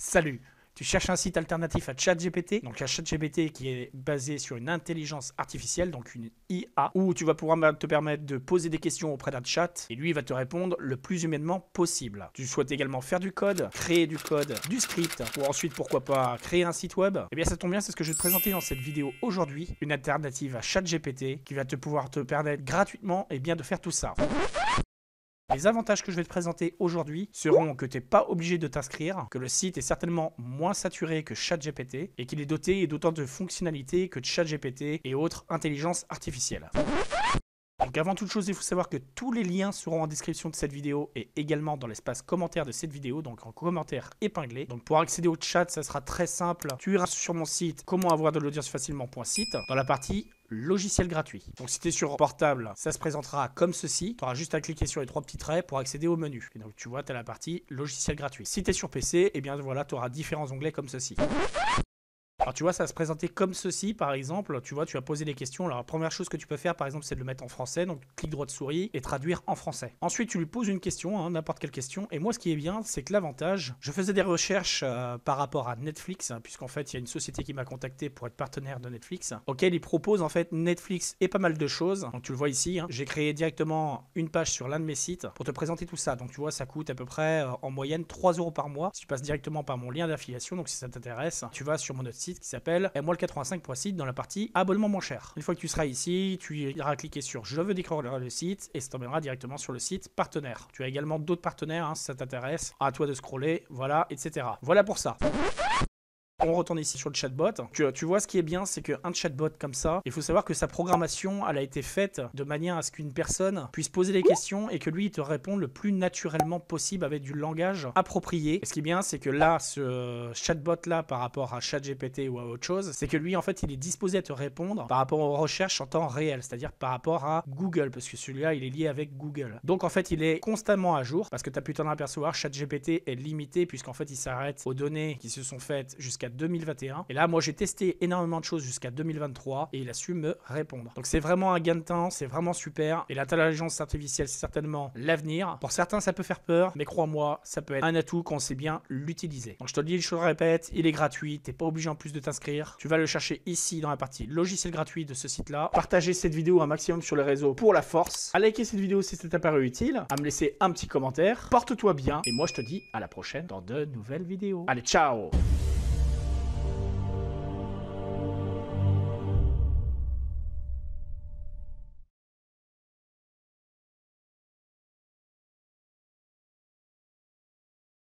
Salut tu cherches un site alternatif à ChatGPT, donc à ChatGPT qui est basé sur une intelligence artificielle, donc une IA, où tu vas pouvoir te permettre de poser des questions auprès d'un chat et lui va te répondre le plus humainement possible. Tu souhaites également faire du code, créer du code, du script, ou ensuite pourquoi pas créer un site web. Eh bien ça tombe bien, c'est ce que je vais te présenter dans cette vidéo aujourd'hui, une alternative à ChatGPT qui va te pouvoir te permettre gratuitement et eh bien de faire tout ça. Les avantages que je vais te présenter aujourd'hui seront que tu n'es pas obligé de t'inscrire, que le site est certainement moins saturé que ChatGPT et qu'il est doté d'autant de fonctionnalités que ChatGPT et autres intelligences artificielles. Donc avant toute chose, il faut savoir que tous les liens seront en description de cette vidéo et également dans l'espace commentaire de cette vidéo, donc en commentaire épinglé. Donc pour accéder au chat, ça sera très simple. Tu iras sur mon site comment avoir de l'audience facilement.site. Dans la partie logiciel gratuit. Donc si tu es sur portable, ça se présentera comme ceci. Tu auras juste à cliquer sur les trois petits traits pour accéder au menu. Et donc tu vois, tu as la partie logiciel gratuit. Si tu es sur PC, et eh bien voilà, tu auras différents onglets comme ceci. Alors tu vois, ça va se présenter comme ceci, par exemple. Tu vois, tu as posé des questions. Alors la première chose que tu peux faire, par exemple, c'est de le mettre en français. Donc clic droit de souris et traduire en français. Ensuite, tu lui poses une question, hein, n'importe quelle question. Et moi, ce qui est bien, c'est que l'avantage, je faisais des recherches euh, par rapport à Netflix, hein, puisqu'en fait, il y a une société qui m'a contacté pour être partenaire de Netflix, auquel il propose en fait Netflix et pas mal de choses. Donc tu le vois ici, hein. j'ai créé directement une page sur l'un de mes sites pour te présenter tout ça. Donc tu vois, ça coûte à peu près euh, en moyenne 3 euros par mois. Si tu passes directement par mon lien d'affiliation, donc si ça t'intéresse, tu vas sur mon autre site qui s'appelle moi85.site dans la partie abonnement moins cher. Une fois que tu seras ici, tu iras cliquer sur je veux découvrir le site et ça t'emmènera directement sur le site partenaire. Tu as également d'autres partenaires hein, si ça t'intéresse. À toi de scroller, voilà, etc. Voilà pour ça. On retourne ici sur le chatbot. Tu, tu vois, ce qui est bien, c'est qu'un chatbot comme ça, il faut savoir que sa programmation, elle a été faite de manière à ce qu'une personne puisse poser des questions et que lui, il te réponde le plus naturellement possible avec du langage approprié. ce qui est bien, c'est que là, ce chatbot-là, par rapport à ChatGPT ou à autre chose, c'est que lui, en fait, il est disposé à te répondre par rapport aux recherches en temps réel, c'est-à-dire par rapport à Google, parce que celui-là, il est lié avec Google. Donc, en fait, il est constamment à jour, parce que tu as pu t'en apercevoir, ChatGPT est limité, puisqu'en fait, il s'arrête aux données qui se sont faites jusqu'à 2021. Et là, moi, j'ai testé énormément de choses jusqu'à 2023 et il a su me répondre. Donc, c'est vraiment un gain de temps, c'est vraiment super. Et l'intelligence artificielle, c'est certainement l'avenir. Pour certains, ça peut faire peur, mais crois-moi, ça peut être un atout quand on sait bien l'utiliser. Donc, je te le dis, je le répète, il est gratuit, t'es pas obligé en plus de t'inscrire. Tu vas le chercher ici dans la partie logiciel gratuit de ce site-là. Partagez cette vidéo un maximum sur les réseaux pour la force. À liker cette vidéo si c'était apparu utile, à me laisser un petit commentaire. Porte-toi bien et moi je te dis à la prochaine dans de nouvelles vidéos. Allez, ciao